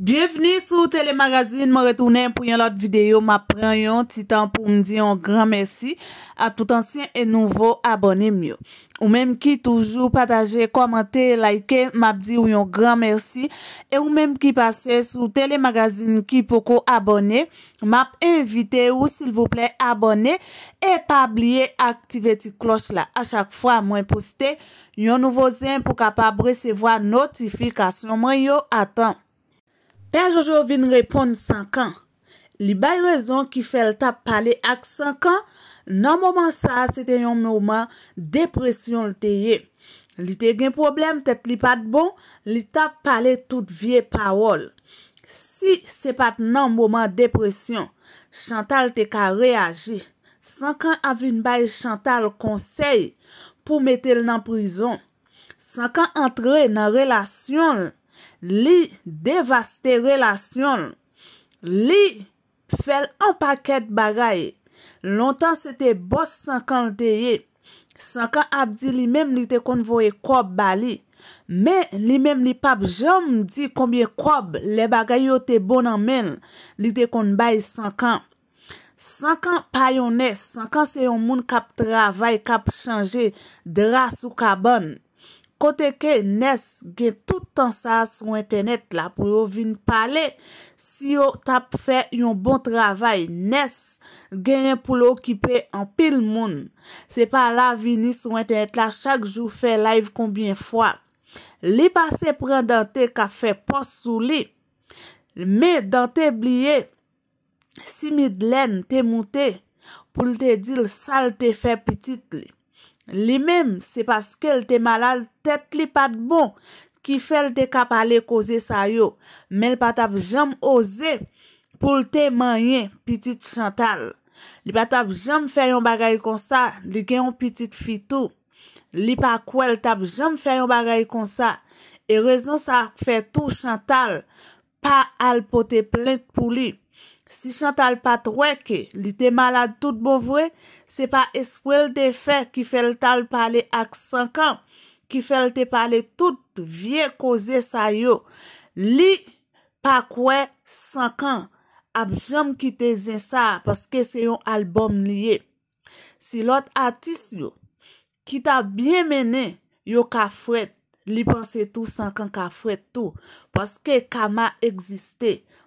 Bienveni sou telemagazine, mwen retounen pou yon lot videyo, mwen pren yon titan pou mdi yon gran mersi a tout ansyen e nouvo abonem yo. Ou menm ki toujou pataje, komante, laike, mwen ap di yon gran mersi, e ou menm ki pase sou telemagazine ki poko abonem, mwen ap invite ou sil vouple abonem, e pa blie aktive ti klos la. A chak fwa mwen poste, yon nouvo zen pou kapab resevo a notifikasyon, mwen yo atan. Per Jojo vin repon 5 an. Li bay rezon ki fel tap pale ak 5 an, nan mouman sa se te yon mouman depresyon li te ye. Li te gen problem, tet li pat bon, li tap pale tout vie parol. Si se pat nan mouman depresyon, Chantal te ka reage. 5 an avin bay Chantal konsey pou metel nan prizon. 5 an antre nan relasyon li. Li devaste relasyon. Li fel an paket bagay. Lontan se te bos sankan lte ye. Sankan ap di li menm li te kon voye kob bali. Men li menm li pap jom di konbye kob le bagay yo te bon anmen. Li te kon bay sankan. Sankan payone. Sankan se yon moun kap travay, kap chanje, dras ou kabon. Kote ke Nes gen tout an sa sou internet la pou yo vin pale. Si yo tap fe yon bon travay, Nes gen yon pou lo kipe an pil moun. Se pa la vini sou internet la chak jou fe live kombien fwa. Li pase pren dan te ka fe pos sou li. Me dan te blye, si mid len te moute pou te dil sal te fe pitit li. Li mem se paske l te malal tet li pat bon ki fel de kap ale koze sa yo. Men l pa tap jam oze pou l te manye pitit chantal. Li pa tap jam fè yon bagay kon sa li gen yon pitit fitou. Li pa kwen l tap jam fè yon bagay kon sa. E rezon sa fè tou chantal pa al pote plenk pou li. Si chan tal patweke, li te malade tout bovwe, se pa eswel te fe ki fel tal pale ak sankan, ki fel te pale tout vie koze sa yo. Li pakwe sankan, ap jom kitezen sa, poske se yon albom liye. Si lot atis yo, ki ta bien mene yo ka fwet, li panse tou sankan ka fwet tou, poske kama egziste.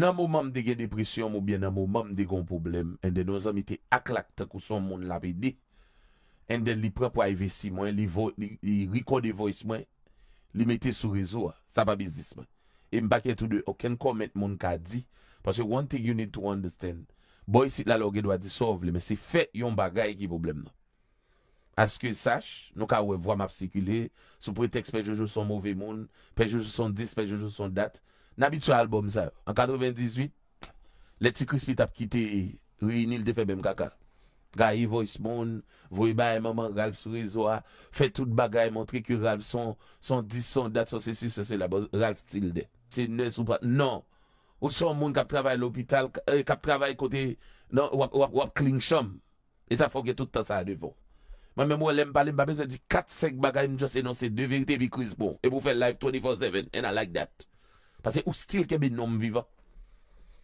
nan mou mam degye depresyon mou biye nan mou mam degon problem enden nou zanmite ak lakta kouson moun la pe de enden li pre pwa evesi mwen, li rekode voise mwen li mette sou rezo a, sa pa bizis mwen e mbakye tout de, oken komet moun ka di paswe one thing you need to understand boy sit la logye dwa disovle, men se fe yon bagay ki problem nan aske sash, nou ka we vwa map sikile sou pre text pejoujou son mouve moun pejoujou son dis, pejoujou son dat N'abitwa albom zav, an 98, leti Krispy tap kite, rui nil te fe bem kaka. Ga yi voismoun, voibay maman, Ralf Surizoa, fe tout bagay montre ki Ralf son, son dis son, dat son se si se se la boz, Ralf til de. Se nes ou pa, nan, ou son moun kap travay l'opital, kap travay kote, nan, wap kling chom. E sa fokye tout ta sa adevo. Man mem wolem pale mbabe, se di kat sek bagay mjose nan se de verite bi Krispo, e pou fe live 24-7, en a like dat. Fase ou stil kebe nom vivan.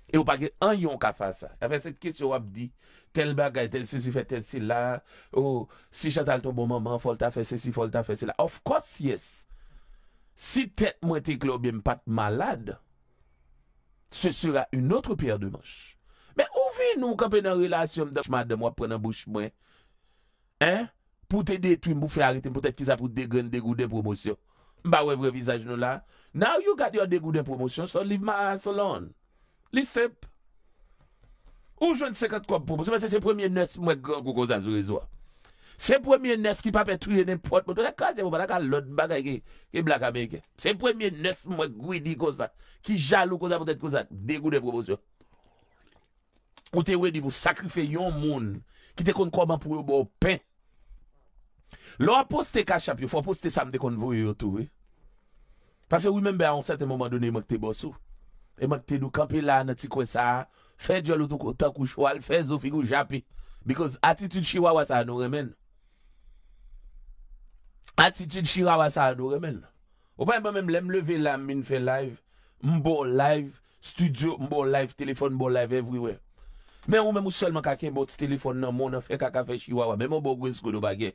E ou pake an yon ka fasa. Fase kis yo wap di, tel bagay, tel sisi fe, tel sila. Ou oh, si chantal ton bonman, man fol ta fe, sisi fol ta fe, sila. Of course yes. Si tet mwen te klobe m pat malade, se sera un notre pier de manche. Me ouvi nou kapen an relasyon m da chma de m wap prenen bouch mwen. Pout te detwi m pou fe harite m, pout et ki sa pout de gwen, de goun, de promosyon. Mba we vre vizaj nou la. Now you got yo degou den promosyon. So leave my ass alone. Lisep. Ou jwen sekat kom promosyon. Mwen se se premier nes mwen gwa kou kou zan zure zwa. Se premier nes ki pa petriye den pot mwen. Se premier nes mwen gwa gwe di kou zan. Ki jalou kou zan pou det kou zan. Degou den promosyon. Ou te we di pou sakrifye yon moun. Ki te kon koman pou yon bo pey. Lo a poste kachap yo, fwa poste samde konvo yo yo tou we Pase wimembe a on sete momadoun e makte bo sou E makte nou kapi la, natikwe sa Fè djolo tou kontak ou chwal, fè zo figou japi Because attitude shiwawa sa anore men Attitude shiwawa sa anore men Ou pa mbèm mbèm lem leve la min fè live Mbo live, studio mbo live, telefon mbo live everywhere Men ou mbèm ou solman kake mbot telefon nan mounan fè kaka fè shiwawa Men mbo gwen skonou bagye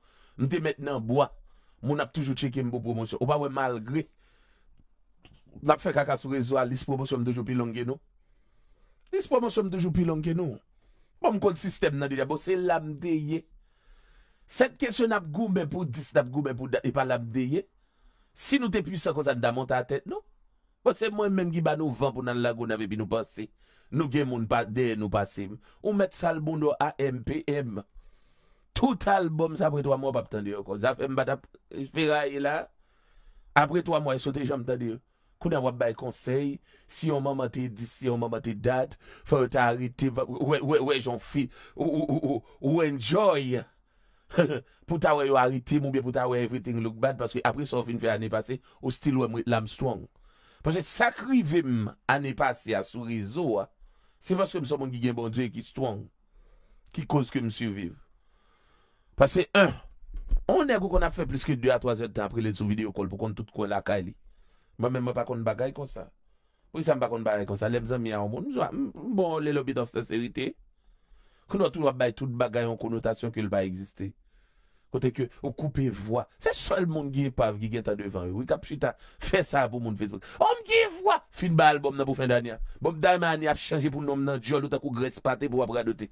Mte met nan bwa, moun ap toujou cheke mpou promosyon. Ou ba wè malgre, l ap fè kakasou rezo alis promosyon mdejou pilon geno. Lis promosyon mdejou pilon geno. Mpou mkou l sistem nan di la, bose lamdeye. Sèt kèsyon ap goumen pou dis, ap goumen pou da, e pa lamdeye. Si nou te pwisa kon sa damon ta tèt, nou. Bose mwen men giba nou van pou nan lagoun avè pi nou pasi. Nou gen moun pa de, nou pasim. Ou met salbou nou a MPM. Tout albom sa apre twa mwen wap ap tande yo ko. Zafen mwen bat ap fira yi la. Apre twa mwen yi sote jom tande yo. Kou nan wap bay konsey. Si yon mwen mwate dis, si yon mwen mwate dat. Fwe yon ta harite. Wwe yon fi. Wwe enjoy. Pou ta wwe yon harite mwen bie. Pou ta wwe everything look bad. Paske apre so fin fwe ane pase. Ou stil wwe mwen lam stwong. Paske sakri vim ane pase a sou rizou. Se paske mwen son mwen gigyen bonjwe ki stwong. Ki koske mwen suviv. Parce que, un, on est qu'on a fait plus que 2 à 3 heures de temps après les sous vidéo call pour qu'on toute quoi la caille. Moi-même, je pas qu'on bagaille comme ça. Oui, ça me pas qu'on bagaille comme ça. Les amis, on hein, bon, hein, bon, les lobbies sincérité. Qu'on a toujours bail toute bagaille en connotation qu'il va exister. Côté que, on coupe voix. C'est seul monde qui est pas, qui est devant Oui, capchita, fait ça pour mon Facebook. On me voix. Fin bas album pour fin d'année. Hein. Bob Diamond a changé pour nom dans Jol ou t'as qu'on graisse pour abradoter.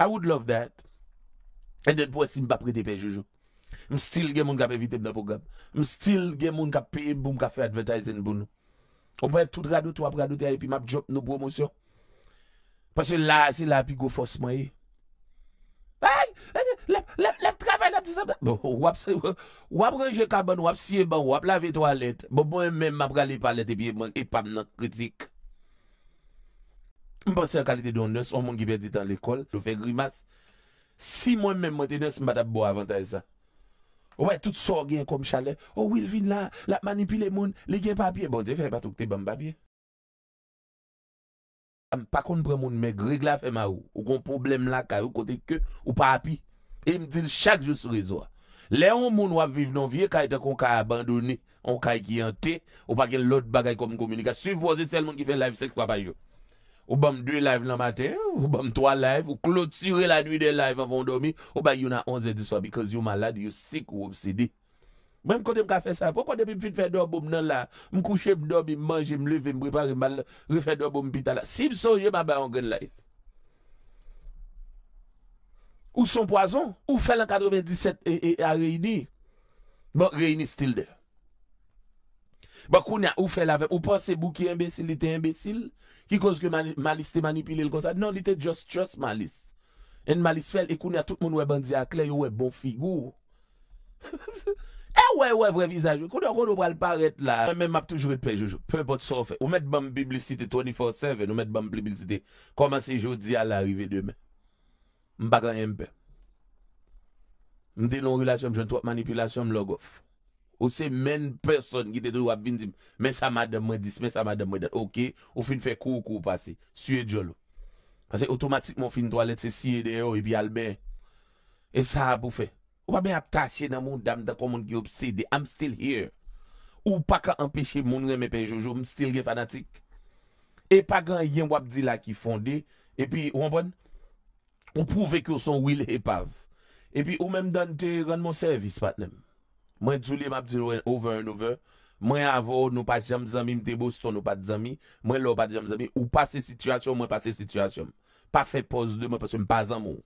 I would love that. E den pou asin pa prete pe jejou. M stil gen moun kap evite m nan program. M stil gen moun kap peye boum kap fe advertising boum. Ou mwen tout radoute, wap radoute, e pi map jop nou promosyon. Pase la, se la, pi go fos mwen eh. ye. Ay! Lep trape, lep disab, wap bon, se, wap reje kaban, wap siye ban, wap lave toalet, bo mwen men map rale palet, e pi epam nan kritik. M panse kalite don nes, ou mwen ki berdi tan lekol, jow fe grimas, Si mwen men mwen tenen se mbata bo avantaj sa. Ou bay tout sor gen kom chale. Ou oh, wil vin la, la manipile moun, le gen papye. Bon, je fè patouk te bambapye. Bon, Pakoun pre moun men greg la fè ma ou. Ou kon problem la karyu kote ke ou papye. E mdil chak jou sou rezo a. Le an moun wap viv non vie kaitan kon ka abandoni. On ka kiante ou pa gen lot bagay kom komunika. Suv boze sel moun ki fè live sex wap a yo. Ou bom 2 live nan mate, ou bom 3 live, ou klotire la nwi de live avon do mi, ou ba yon a 11 di so, because you malade, you sick ou obsidi. Mwen kote mka fe sa, poko depi mfi fe do bom nan la, mkouche mdo bi manje, mleve, mbripa, mbala, mfi fe do bom pita la. Si msoje mba bay an gen la, ou son poazon, ou fel an 97 e a reyni, bon reyni still de la. Bah, qu'on a ou fait la ou pensez vous qui imbécile était imbécile, qui cause que malice te manipulé comme ça. Non, il était just just malice. Et malice fait et qu'on tout le monde ouais bandi à clair, ouais bon figure. Eh ouais, ouais, vrai visage. Quand on va le paraître là, même m'a toujours été Jojo. Peu importe ça, fait. Ou met bonne publicité 24-7, ou met bam publicité. c'est jeudi à l'arrivée demain. M'pas grand un peu. non relation, je ne manipulation, off. Ou se men person ki te do wap bin di men sa madan mwen dis, men sa madan mwen dan. Ok, ou fin fe kou kou pase. Suye djolo. Pase otomatikman fin do alet se siye de yo e bi albe. E sa ap ou fe. Ou pa me ap tache nan moun dam da kon moun ki op sede. I'm still here. Ou pa ka empeshe moun gen me pe Jojo. M still gen fanatik. E pa gen yen wap di la ki fonde. E pi ou anbon. Ou pouve ki ou son will e pav. E pi ou men dan te gan moun servis patnenm. Mwen joulè m ap di over and over. Mwen avò ou nou pa jam zami m debos ton nou pa zami. Mwen lò ou pa jam zami. Ou pa se situasyon, mwen pa se situasyon. Pa fe poz de mwen, pa se m pa zamo.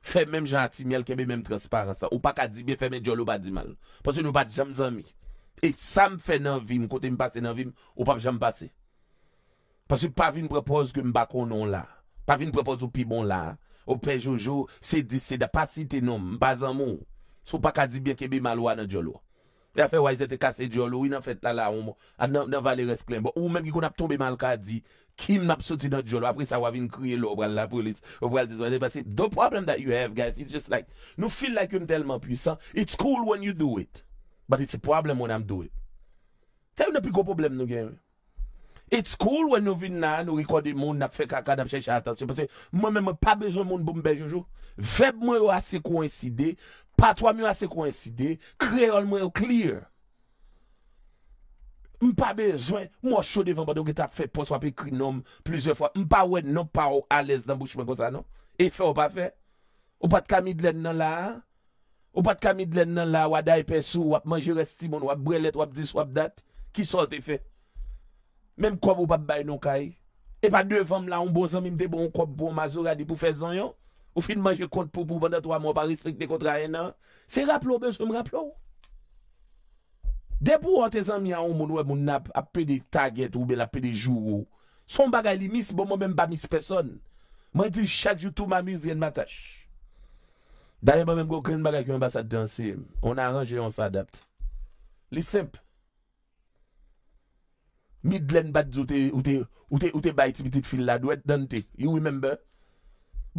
Fe mèm jan ati mèl ke mèm transparansan. Ou pa kadibè fe mèm djol ou pa di mal. Pa se nou pa jam zami. E sa m fe nan vim, kote m pase nan vim, ou pa m jam pase. Pa se pa vim prepoz ke m bako non la. Pa vim prepoz ou pi bon la. Ou pe jojo, se di se da pasi te nom. M pa zamo ou. Sou pa ka di byen kebe malwa nan djolo. Ya fe waj zete kase djolo. Ou nan fet la la oumou. A nan vali resklem. Ou men ki kon ap tombe mal ka di. Kin map soti nan djolo. Apre sa wavin kriye lo. Obran la polis. Obran diso. Basi do problem that you have guys. It's just like. Nou feel like you mtelman pwisan. It's cool when you do it. But it's a problem when am do it. Te ou nan pi go problem nou gen. It's cool when nou vin nan. Nou rekwade moun. Nap fe kaka. Nap chè chata. Mwen mwen mwen pa bezon moun boum bejoujou. Pa 3 miwa se koenside, kre yo lmwe yo kliye. M pa bezwen, mwa sho devan pa doke ta fe pos wap ekri nom plize fwa. M pa wen, m pa ou ales nan bouchman kon sa non. E fe wap pa fe. Ou pat kamid len nan la. Ou pat kamid len nan la waday pesou wap manje resti mon wap brelet wap dis wap dat. Ki sol te fe. Menm kwa wap bay non kay. E pa devan la, un bon zon mimte bon kwa bon mazo radi pou fe zon yon. Ou fin manje kont pou pou vanda 3 moun pa respekte kontra enan. Se raplou be, se m raplou. Depou an te zan mi a ou moun wè moun nap apè de taget ou bel apè de joug ou. Son bagay li mis, bon moun men ba mis person. Mwen di chak joutou m amuse gen matash. Daye mwen men go kren bagay ki m basa dansi. On aranje, on sa adapt. Li semp. Midlen bat zote, ute, ute, ute bay ti bitit fil la. Dwe dante, you remember?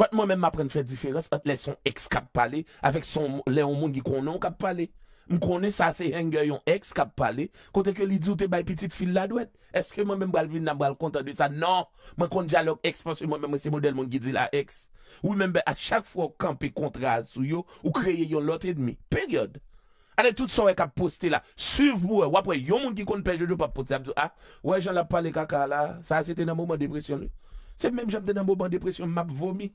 Bat mwen men m apren fe diferans, atle son ex kap pale, avek son le yon moun ki konon kap pale. M konen sa se yenge yon ex kap pale, kote ke li djoute bay piti fil la dwet. Eske mwen men balvin nan bal konta dwi sa? Nan, mwen konta djalok ex, paswe mwen men mwen se model moun ki di la ex. Ou mwen be a chak fwo kampe kontra a sou yo, ou kreye yon lote dmi, peryode. A ah, de tout sa we kap poste la, suv mwen, wapwe yon moun ki konta pej yo, yo pap poste a mzou, ha? Wè jen la pale kaka la, sa se te nan moun mwen depresyonne. C'est même j'aime dans un moment de dépression, m'a vomi.